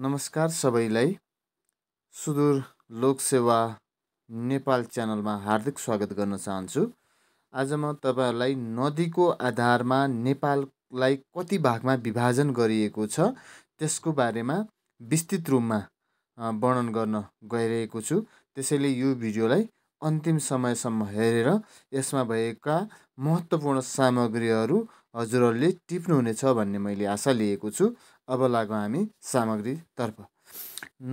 नमस्कार सबैलाई सुदूर लोकसेवा नेपाल च्यानलमा हार्दिक स्वागत गर्न चाहन्छु आज म तपाईँहरूलाई नदीको आधारमा नेपाललाई कति भागमा विभाजन गरिएको छ त्यसको बारेमा विस्तृत रूपमा वर्णन गर्न गइरहेको छु त्यसैले यो भिडियोलाई अन्तिम समयसम्म हेरेर यसमा भएका महत्त्वपूर्ण सामग्रीहरू हजुरहरूले टिप्नुहुनेछ भन्ने मैले आशा लिएको छु अब लाग हामी सामग्रीतर्फ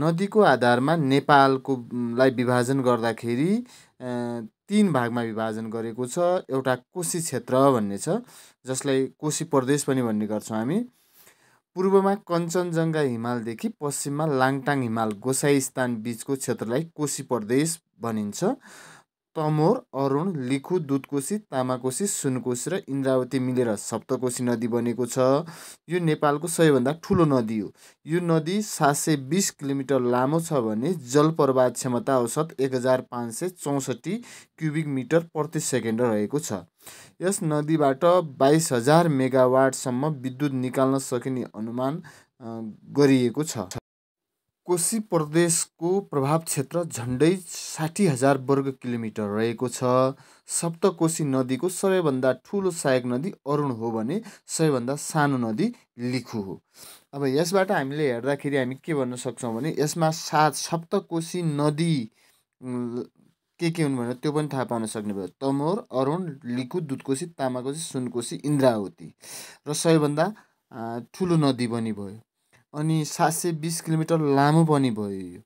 नदीको आधारमा नेपालको लाई विभाजन गर्दाखेरि तिन भागमा विभाजन गरेको छ एउटा कोशी क्षेत्र भन्ने छ जसलाई कोशी प्रदेश पनि भन्ने गर्छौँ हामी पूर्वमा कञ्चनजङ्घा हिमालदेखि पश्चिममा लाङटाङ हिमाल गोसाई स्थान बिचको क्षेत्रलाई कोशी प्रदेश भनिन्छ तमोर अरुण लिखु दुधकोशी तामाकोशी सुनकोशी र इन्द्रावती मिलेर सप्तकोशी नदी बनेको छ यो नेपालको सबैभन्दा ठुलो नदी हो यो नदी सात सय बिस किलोमिटर लामो छ भने जल प्रवाह क्षमता औसत एक हजार पाँच सय चौसठी क्युबिक मिटर प्रति सेकेन्ड रहेको छ यस नदीबाट बाइस हजार मेगावाटसम्म विद्युत निकाल्न सकिने अनुमान गरिएको छ कोशी प्रदेशको प्रभाव क्षेत्र झन्डै साठी हजार वर्ग किलोमिटर रहेको छ सप्तकोशी नदीको सबैभन्दा ठुलो सहायक नदी अरुण हो भने सबैभन्दा सानो नदी लिखु हो अब यसबाट हामीले हेर्दाखेरि हामी के भन्न सक्छौँ भने यसमा सात सप्तकोशी नदी के के हुन् भने त्यो पनि थाहा पाउन सक्ने भयो तमोर अरुण लिखु दुधकोशी तामाकोशी सुनकोशी इन्द्रावती र सबैभन्दा ठुलो नदी पनि भयो अनि सात सय बिस किलोमिटर लामो पनि भयो यो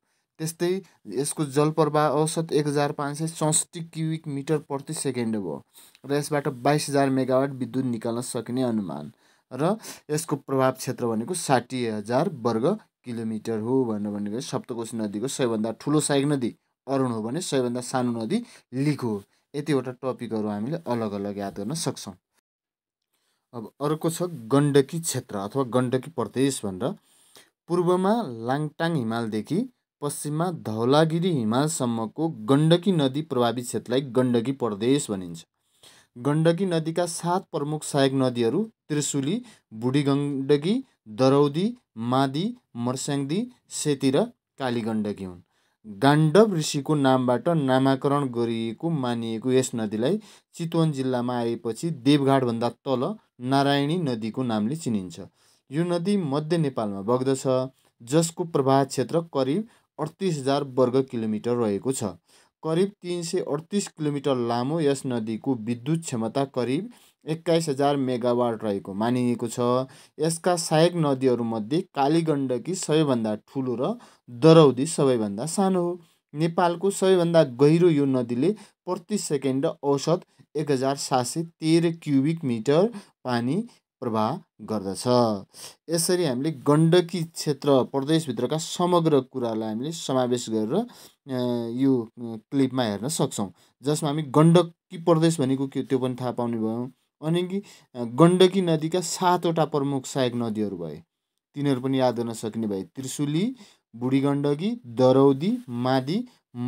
त्यस्तै यसको जलप्रवाह औसत एक हजार पाँच सय चौसठी क्युबिक मिटर प्रति सेकेन्ड भयो र यसबाट बाइस हजार मेगावाट विद्युत निकाल्न सकिने अनुमान र यसको प्रभाव क्षेत्र भनेको साठी हजार वर्ग किलोमिटर हो भनेर भनेको सप्तकोशी नदीको सबैभन्दा ठुलो साइक नदी अरुण हो भने सबैभन्दा सानो नदी लिक हो यतिवटा टपिकहरू हामीले अलग अलग याद गर्न सक्छौँ अब अर्को छ गण्डकी क्षेत्र अथवा गण्डकी प्रदेश भनेर पूर्वमा लाङटाङ हिमालदेखि पश्चिममा धौलागिरी हिमालसम्मको गण्डकी नदी प्रभावित क्षेत्रलाई गण्डकी प्रदेश भनिन्छ गण्डकी नदीका सात प्रमुख सहायक नदीहरू त्रिशुली बुढी गण्डकी दरौदी मादी मर्स्याङ्दी सेती र काली गण्डकी हुन् गाण्डव ऋषिको नामबाट नामाकरण गरिएको मानिएको यस नदीलाई चितवन जिल्लामा आएपछि देवघाटभन्दा तल नारायणी नदीको नामले चिनिन्छ यो नदी मध्य नेपालमा बग्दछ जसको प्रवाह क्षेत्र करिब अडतिस हजार वर्ग किलोमिटर रहेको छ करिब तिन सय अडतिस किलोमिटर लामो यस नदीको विद्युत क्षमता करिब एक्काइस हजार मेगावाट रहेको मानिएको छ यसका सहायक नदीहरूमध्ये काली गण्डकी सबैभन्दा ठुलो र दरौदी सबैभन्दा सानो हो नेपालको सबैभन्दा गहिरो यो नदीले प्रति सेकेन्ड औसत एक हजार सात सय तेह्र क्युबिक मिटर पानी प्रभाव गर्दछ यसरी हामीले गण्डकी क्षेत्र प्रदेशभित्रका समग्र कुरालाई हामीले समावेश गरेर यो क्लिपमा हेर्न सक्छौँ जसमा हामी गण्डकी प्रदेश भनेको के त्यो पनि थाहा पाउने भयौँ अनि कि गण्डकी नदीका सातवटा प्रमुख सहायक नदीहरू भए तिनीहरू पनि याद गर्न सकिने भए त्रिशुली बुढी गण्डकी दरौदी मादी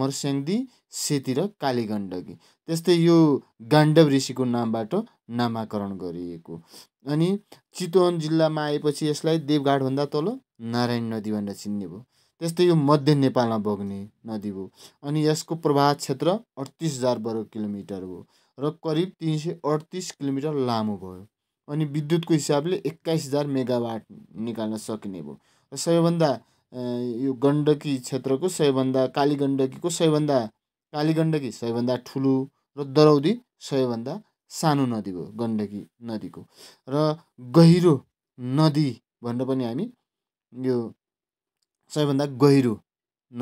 मर्स्याङ्दी सेती र काली गण्डकी त्यस्तै यो गाण्डव ऋषिको नामबाट नामाकरण गरिएको अनि चितवन जिल्लामा आएपछि यसलाई देवघाटभन्दा तल नारायण नदी भनेर चिन्ने भयो त्यस्तै यो मध्य नेपालमा बग्ने नदी भयो अनि यसको प्रवाह क्षेत्र अडतिस हजार वर्ग किलोमिटर हो र करिब तिन सय अडतिस किलोमिटर लामो भयो अनि विद्युतको हिसाबले एक्काइस हजार मेगावाट निकाल्न सकिने भयो र सबैभन्दा यो गण्डकी क्षेत्रको सबैभन्दा काली गण्डकीको सबैभन्दा काली गण्डकी सबैभन्दा ठुलो र दरौदी सबैभन्दा सानो नदी भयो गण्डकी नदीको र गहिरो नदी भनेर पनि हामी यो सबैभन्दा गहिरो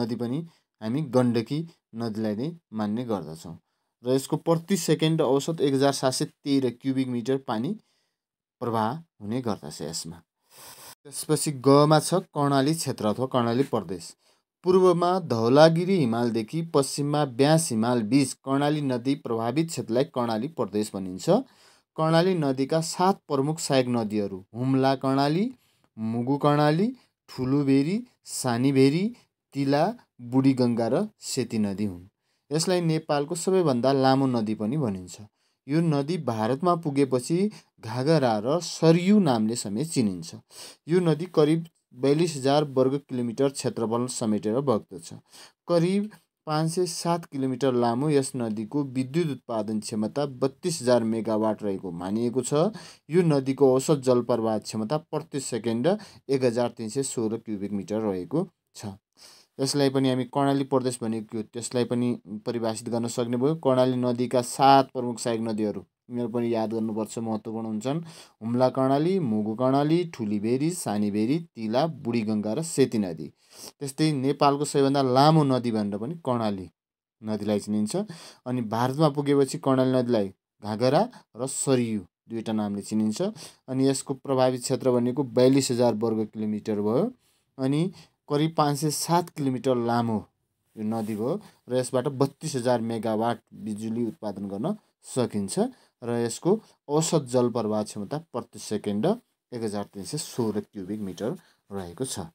नदी पनि हामी गण्डकी नदीलाई नै मान्ने गर्दछौँ र यसको प्रति सेकेन्ड औसत एक हजार सात सय तेह्र क्युबिक मिटर पानी प्रवाह हुने गर्दछ यसमा त्यसपछि गमा छ कर्णाली क्षेत्र अथवा कर्णाली प्रदेश पूर्वमा धौलागिरी हिमालदेखि पश्चिममा ब्यास हिमाल बीच कर्णाली नदी प्रभावित क्षेत्रलाई कर्णाली प्रदेश भनिन्छ कर्णाली नदीका सात प्रमुख सहायक नदीहरू हुम्ला कर्णाली मुगु कर्णाली ठुलोबेरी सानीभेरी तिला बुढीगङ्गा र सेती नदी हुन् यसलाई नेपालको सबैभन्दा लामो नदी पनि भनिन्छ यो नदी भारतमा पुगेपछि घाघरा र सरयू नामले समेत चिनिन्छ यो नदी करिब बयालिस हजार वर्ग किलोमिटर क्षेत्रफल समेटेर बग्दछ करिब पाँच सय सात किलोमिटर लामो यस नदीको विद्युत उत्पादन क्षमता बत्तिस हजार मेगावाट रहेको मानिएको छ यो नदीको औसत जल प्रवाह क्षमता प्रति सेकेन्ड एक हजार तिन सय सोह्र क्युबिक मिटर रहेको छ यसलाई पनि हामी कर्णाली प्रदेश भनेको त्यसलाई पनि परिभाषित गर्न सक्ने भयो कर्णाली नदीका सात प्रमुख सहायक नदीहरू यिनीहरू पनि याद गर्नुपर्छ महत्त्वपूर्ण हुन्छन् हुम्ला कर्णाली मुगु कर्णाली ठुलीबेरी सानीबेरी तिला बुढी गङ्गा र सेती नदी त्यस्तै नेपालको सबैभन्दा लामो नदी भनेर पनि कर्णाली नदीलाई चिनिन्छ अनि भारतमा पुगेपछि कर्णाली नदीलाई घाघरा र सरियु दुईवटा नामले चिनिन्छ अनि यसको प्रभावित क्षेत्र भनेको बयालिस हजार वर्ग किलोमिटर भयो अनि करिब पाँच सय सात किलोमिटर लामो यो नदी भयो र यसबाट बत्तिस हजार मेगावाट बिजुली उत्पादन गर्न सकिन्छ र यसको औसत जल प्रवाह क्षमता प्रति सेकेन्ड एक हजार तिन सय सोह्र क्युबिक मिटर रहेको छ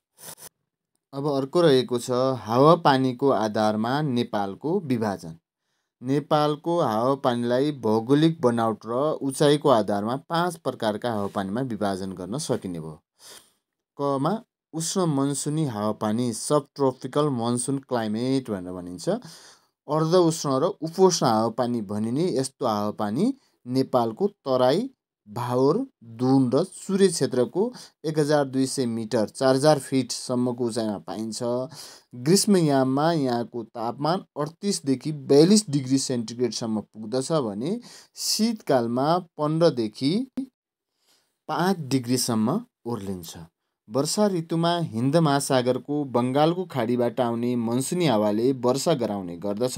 अब अर्को रहेको छ हावापानीको आधारमा नेपालको विभाजन नेपालको हावापानीलाई भौगोलिक बनावट र उचाइको आधारमा पाँच प्रकारका हावापानीमा विभाजन गर्न सकिने भयो कमा उष्ण मनसुनी हावापानी सब ट्रपिकल मनसुन क्लाइमेट भनेर भनिन्छ अर्ध उष्ण र उपोष्ण हावापानी भनिने यस्तो हावापानी नेपालको तराई भावर दुन र सूर्य क्षेत्रको एक हजार दुई सय मिटर चार हजार फिटसम्मको उचाइमा पाइन्छ ग्रीष्मयाममा यहाँको तापमान अडतिसदेखि बयालिस डिग्री सेन्टिग्रेडसम्म पुग्दछ भने शीतकालमा पन्ध्रदेखि पाँच डिग्रीसम्म ओर्लिन्छ वर्षा ऋतुमा हिन्द महासागरको बङ्गालको खाडीबाट आउने मनसुनी हावाले वर्षा गराउने गर्दछ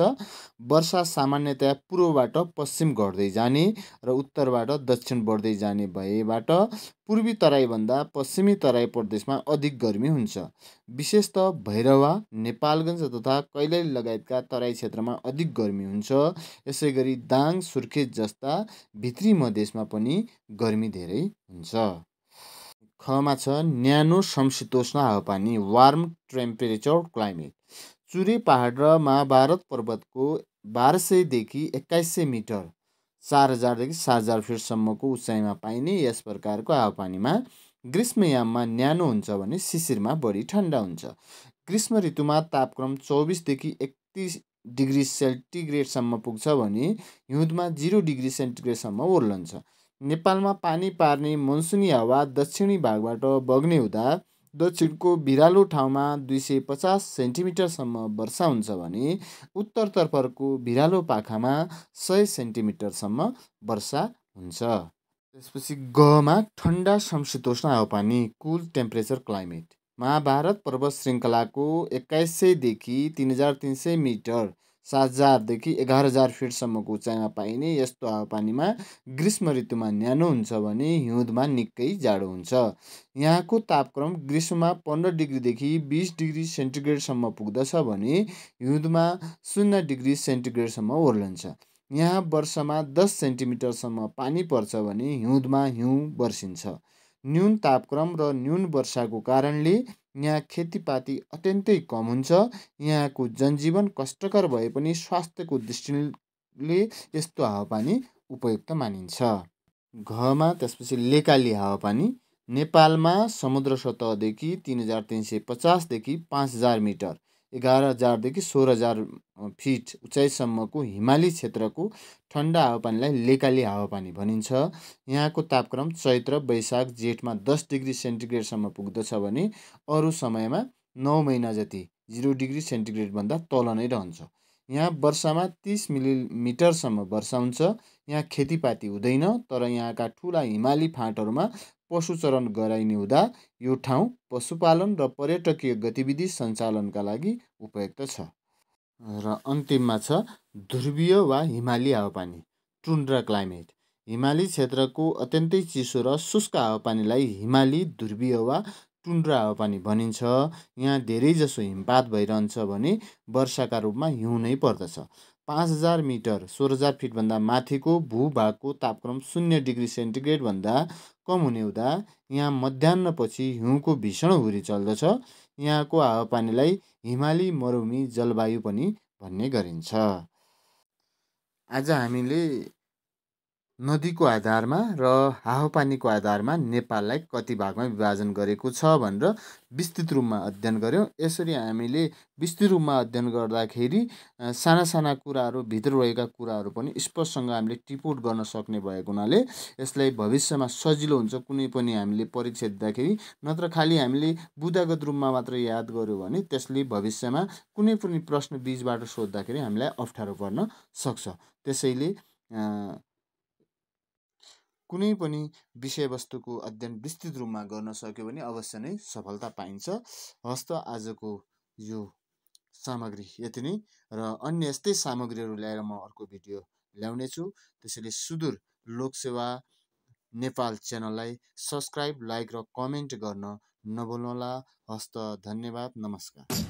वर्षा सामान्यतया पूर्वबाट पश्चिम घट्दै जाने र उत्तरबाट दक्षिण बढ्दै जाने भएबाट पूर्वी तराईभन्दा पश्चिमी तराई प्रदेशमा अधिक गर्मी हुन्छ विशेषतः भैरवा नेपालगञ्ज तथा कैलाली लगायतका तराई क्षेत्रमा अधिक गर्मी हुन्छ यसै गरी दाङ सुर्खेत जस्ता भित्री मधेसमा पनि गर्मी धेरै हुन्छ खमा छ न्यानो समशीतोष्ण हावापानी वार्म टेम्परेचर क्लाइमेट चुरे पहाड र महाभारत पर्वतको बाह्र सयदेखि एक्काइस सय मिटर चार हजारदेखि सात हजार फिटसम्मको उचाइमा पाइने यस प्रकारको हावापानीमा ग्रीष्मयाममा न्यानो हुन्छ भने शिशिरमा बढी ठन्डा हुन्छ ग्रीष्म ऋतुमा तापक्रम चौबिसदेखि एकतिस डिग्री सेन्टिग्रेडसम्म पुग्छ भने हिउँदमा जिरो डिग्री सेन्टिग्रेडसम्म ओर्लन्छ नेपालमा पानी पार्ने मनसुनी हावा दक्षिणी भागबाट बग्ने हुँदा दक्षिणको भिरालो ठाउँमा दुई सय पचास सेन्टिमिटरसम्म वर्षा हुन्छ भने उत्तरतर्फको भिरालो पाखामा सय सेन्टिमिटरसम्म वर्षा हुन्छ त्यसपछि गमा ठन्डा समशीतोष्ण हावापानी कुल टेम्परेचर क्लाइमेट महाभारत पर्वत श्रृङ्खलाको एक्काइस सयदेखि तिन हजार तिन सय मिटर सात हजारदेखि एघार हजार फिटसम्मको उचाइमा पाइने यस्तो हावापानीमा ग्रीष्म ऋतुमा न्यानो हुन्छ भने हिउँदमा निकै जाडो हुन्छ यहाँको तापक्रम ग्रीष्ममा पन्ध्र डिग्रीदेखि बिस डिग्री सेन्टिग्रेडसम्म पुग्दछ भने हिउँदमा शून्य डिग्री सेन्टिग्रेडसम्म ओर्लन्छ यहाँ वर्षमा दस सेन्टिमिटरसम्म पानी पर्छ भने हिउँदमा हिउँ बर्सिन्छ न्यून तापक्रम र न्यून वर्षाको कारणले यहाँ खेतीपाती अत्यन्तै कम हुन्छ यहाँको जनजीवन कष्टकर भए पनि स्वास्थ्यको दृष्टिले यस्तो हावापानी उपयुक्त मानिन्छ घमा त्यसपछि लेकाली हावापानी नेपालमा समुद्र सतहदेखि तिन हजार तिन सय पचासदेखि पाँच हजार मिटर एघार हजारदेखि सोह्र हजार फिट उचाइसम्मको हिमाली क्षेत्रको ठन्डा हावापानीलाई लेकाली हावापानी भनिन्छ यहाँको तापक्रम चैत्र वैशाख जेठमा दस डिग्री सेन्टिग्रेडसम्म पुग्दछ भने अरू समयमा नौ महिना जति जिरो डिग्री सेन्टिग्रेडभन्दा तल नै रहन्छ यहाँ वर्षामा तिस मिलिमिटरसम्म वर्षा हुन्छ यहाँ खेतीपाती हुँदैन तर यहाँका ठुला हिमाली फाँटहरूमा पशुचरण गराइने हुँदा यो ठाउँ पशुपालन र पर्यटकीय गतिविधि सञ्चालनका लागि उपयुक्त छ र अन्तिममा छ ध्रुवीय वा हिमाली हावापानी टुन्ड्रा क्लाइमेट हिमाली क्षेत्रको अत्यन्तै चिसो र शुष्क हावापानीलाई हिमाली ध्रुवीय वा टुन्ड्रा हावापानी भनिन्छ यहाँ धेरै जसो हिमपात भइरहन्छ भने वर्षाका रूपमा हिउँ नै पर्दछ पाँच हजार मिटर सोह्र हजार फिटभन्दा माथिको भूभागको तापक्रम शून्य डिग्री सेन्टिग्रेडभन्दा कम हुने हुँदा यहाँ मध्याहपछि हिउँको भीषण हुरी चल्दछ यहाँको हावापानीलाई हिमाली मरुमी जलवायु पनि भन्ने गरिन्छ आज हामीले नदीको आधारमा र हावापानीको आधारमा नेपाललाई कति भागमा विभाजन गरेको छ भनेर विस्तृत रूपमा अध्ययन गऱ्यौँ यसरी हामीले विस्तृत रूपमा अध्ययन गर्दाखेरि साना साना कुराहरू भित्र रहेका कुराहरू पनि स्पष्टसँग हामीले टिपोट गर्न सक्ने भएको हुनाले यसलाई भविष्यमा सजिलो हुन्छ कुनै पनि हामीले परीक्षा दिँदाखेरि नत्र खालि हामीले बुदागत रूपमा मात्र याद गऱ्यौँ भने त्यसले भविष्यमा कुनै पनि प्रश्न बिचबाट सोद्धाखेरि हामीलाई अप्ठ्यारो पर्न सक्छ त्यसैले कुनै पनि विषयवस्तुको अध्ययन विस्तृत रूपमा गर्न सक्यो भने अवश्य नै सफलता पाइन्छ हस्त आजको यो सामग्री यति नै र अन्य यस्तै सामग्रीहरू ल्याएर म अर्को भिडियो ल्याउने छु त्यसैले सुदूर लोकसेवा नेपाल च्यानललाई सब्सक्राइब लाइक र कमेन्ट गर्न नभुल्नुहोला हस्त धन्यवाद नमस्कार